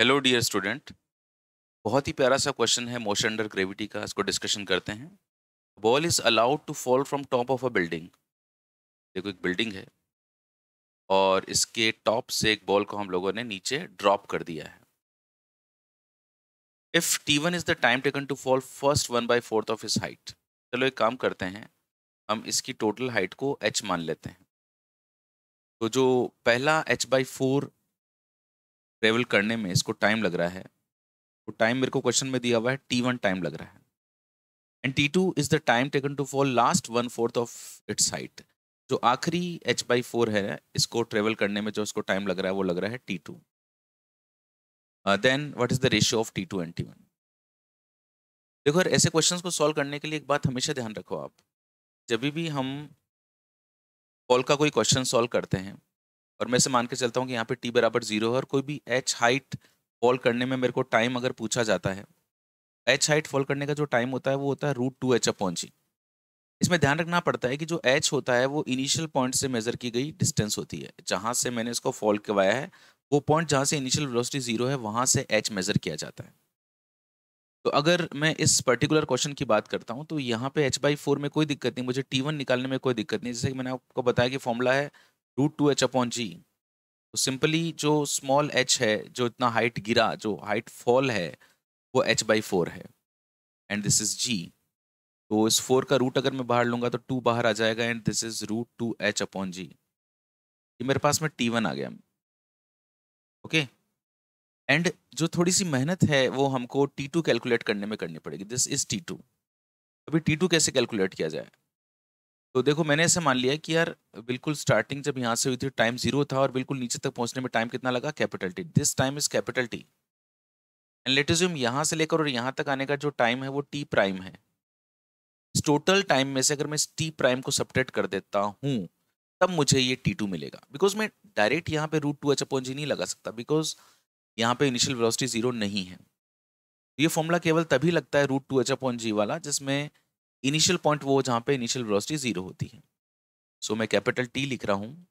Hello dear student बहुत ही प्यारा सा क्वेश्चन है मोशन अंडर ग्रेविटी का इसको डिस्कशन करते हैं ball is allowed to fall from top of a building देखो एक बिल्डिंग है और इसके टॉप से एक बॉल को हम लोगों ने नीचे ड्रॉप कर दिया है if T one is the time taken to fall first one by fourth of इस हाइट चलो एक काम करते हैं हम इसकी टोटल हाइट को एच मान लेते हैं तो जो पहला एच बाई फोर ट्रेवल करने में इसको टाइम लग रहा है तो टाइम मेरे को क्वेश्चन में दिया हुआ है टी वन टाइम लग रहा है and T two is the time taken to fall last one fourth of its height जो आखिरी एच बाई फोर है इसको ट्रेवल करने में जो इसको टाइम लग रहा है वो लग रहा है T two then what is the ratio of T two and T one देखो यार ऐसे क्वेश्चन को सॉल्व करने के लिए एक बात हमेशा ध्यान रखो आप जब भी हम कॉल का कोई क्वेश्चन सॉल्व करते हैं और मैं से मान के चलता हूँ कि यहाँ पे टी बराबर जीरो है और कोई भी एच हाइट फॉल करने में मेरे को टाइम अगर पूछा जाता है एच हाइट फॉल करने का जो टाइम होता है वो होता है root two H upon G इसमें ध्यान रखना पड़ता है कि जो एच होता है वो इनिशियल पॉइंट से मेजर की गई डिस्टेंस होती है जहाँ से मैंने इसको फॉल करवाया है वो पॉइंट जहाँ से इनिशियल वेलोसिटी जीरो है वहाँ से एच मेजर किया जाता है तो अगर मैं इस पर्टिकुलर क्वेश्चन की बात करता हूँ तो यहाँ पे एच बाई फोर में कोई दिक्कत नहीं मुझे टी वन निकालने में कोई दिक्कत नहीं जैसे कि मैंने आपको बताया कि फॉर्मूला है root two H upon G तो सिंपली जो स्मॉल एच है जो इतना हाइट गिरा जो हाइट फॉल है वो एच बाई फोर है एंड दिस इज जी तो इस फोर का रूट अगर मैं बाहर लूंगा तो टू बाहर आ जाएगा and this is root two H upon G ये मेरे पास में टी वन आ गया ओके एंड जो थोड़ी सी मेहनत है वो हमको टी टू कैलकुलेट करने में करनी पड़ेगी दिस इज टी टू अभी टी टू कैसे कैलकुलेट किया जाए तो देखो मैंने ऐसे मान लिया कि यार बिल्कुल स्टार्टिंग जब यहाँ से हुई थी टाइम जीरो था और बिल्कुल नीचे तक पहुँचने में टाइम कितना लगा capital T this time is capital T and let's assume यहाँ से लेकर और यहाँ तक आने का जो टाइम है वो टी प्राइम है टोटल टाइम में से अगर मैं इस टी प्राइम को सपरेट कर देता हूँ तब मुझे ये टी टू मिलेगा बिकॉज मैं डायरेक्ट यहाँ पे root two H upon G नहीं लगा सकता बिकॉज यहाँ पे इनिशियल वेलोसिटी जीरो नहीं है ये फॉर्मूला केवल तभी लगता है root two H upon G वाला जिसमें इनिशियल पॉइंट वो जहाँ पे इनिशियल वेलोसिटी जीरो होती है सो मैं कैपिटल टी लिख रहा हूँ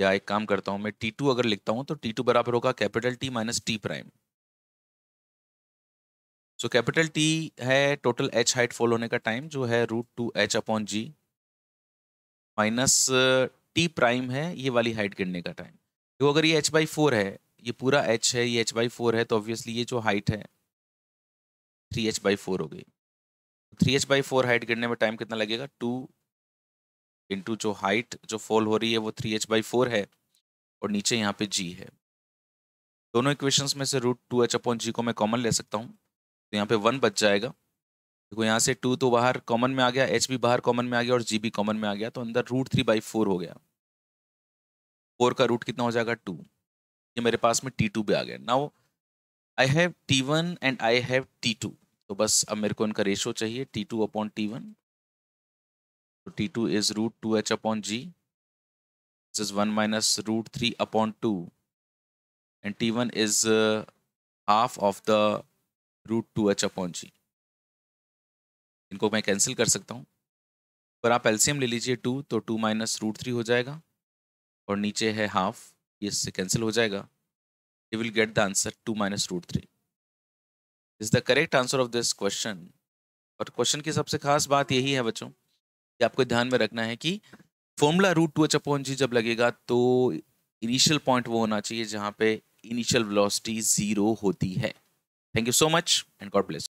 या एक काम करता हूँ मैं टी टू अगर लिखता हूँ तो टी टू बराबर होगा capital T minus T prime so capital T है टोटल एच हाइट फॉल होने का टाइम जो है root two H upon G minus T prime है ये वाली हाइट गिरने का टाइम तो अगर ये एच बाई फोर है ये पूरा एच है ये एच बाई फोर है तो ऑब्वियसली ये जो हाइट है थ्री एच बाई फोर हो गई three H by four height गिरने में टाइम कितना लगेगा टू इंटू जो हाइट जो फॉल हो रही है वो थ्री एच बाई फोर है और नीचे यहाँ पे जी है दोनों इक्वेशंस में से root two H upon G को मैं कॉमन ले सकता हूँ तो यहाँ पे वन बच जाएगा देखो यहाँ से टू तो बाहर कॉमन में आ गया एच भी बाहर कॉमन में आ गया और जी भी कॉमन में आ गया तो अंदर रूट थ्री बाई फोर हो गया फोर का रूट कितना हो जाएगा टू ये मेरे पास में टी टू भी आ गया now I have T one and I have T two तो बस अब मेरे को इनका रेशो चाहिए T two upon T one So T2 is root 2h upon g. This is 1 minus root 3 upon 2. And T1 is uh, half of the root 2h upon g. इनको मैं cancel कर सकता हूँ पर आप एलसीएम ले लीजिए टू तो टू माइनस रूट थ्री हो जाएगा और नीचे है हाफ ये इससे कैंसिल हो जाएगा you will get the answer two minus root three is the correct answer of this question और क्वेश्चन की सबसे खास बात यही है बच्चों आपको ध्यान में रखना है कि formula root two H upon G जब लगेगा तो इनिशियल पॉइंट वो होना चाहिए जहाँ पे इनिशियल वेलोसिटी ज़ीरो होती है thank you so much and God bless